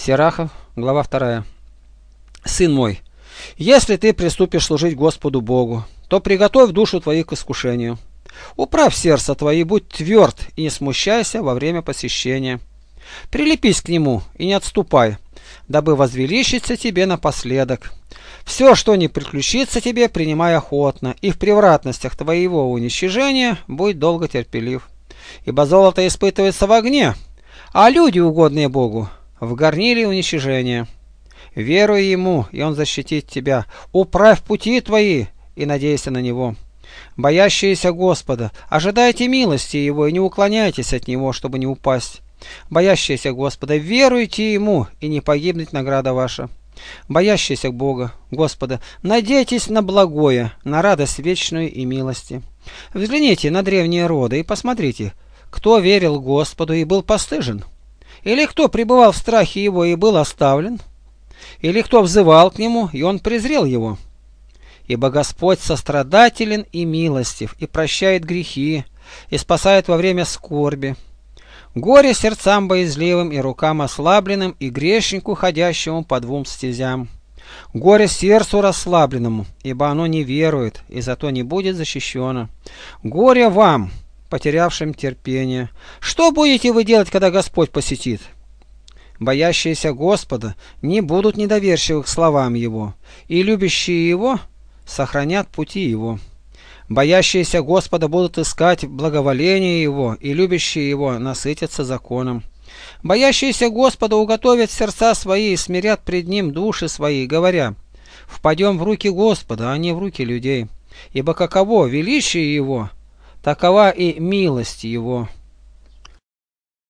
Серахов, глава 2. «Сын мой, если ты приступишь служить Господу Богу, то приготовь душу твою к искушению. Управь сердце твои, будь тверд и не смущайся во время посещения. Прилепись к нему и не отступай, дабы возвеличится тебе напоследок. Все, что не приключится тебе, принимай охотно, и в превратностях твоего уничтожения будь долго терпелив. Ибо золото испытывается в огне, а люди, угодные Богу, в горниле уничижения. Веруй Ему, и Он защитит тебя. Управь пути твои и надейся на Него. Боящиеся Господа, ожидайте милости Его и не уклоняйтесь от Него, чтобы не упасть. Боящиеся Господа, веруйте Ему, и не погибнет награда ваша. Боящиеся Бога, Господа, надейтесь на благое, на радость вечную и милости. Взгляните на древние роды и посмотрите, кто верил Господу и был постыжен. Или кто пребывал в страхе его и был оставлен? Или кто взывал к нему, и он презрел его? Ибо Господь сострадателен и милостив, и прощает грехи, и спасает во время скорби. Горе сердцам боязливым и рукам ослабленным, и грешнику, ходящему по двум стезям. Горе сердцу расслабленному, ибо оно не верует, и зато не будет защищено. Горе вам! потерявшим терпение. Что будете вы делать, когда Господь посетит? Боящиеся Господа не будут недоверчивы к словам Его, и любящие Его сохранят пути Его. Боящиеся Господа будут искать благоволение Его, и любящие Его насытятся законом. Боящиеся Господа уготовят сердца свои и смирят пред Ним души свои, говоря, «Впадем в руки Господа, а не в руки людей, ибо каково величие Его!» Такова и милость его.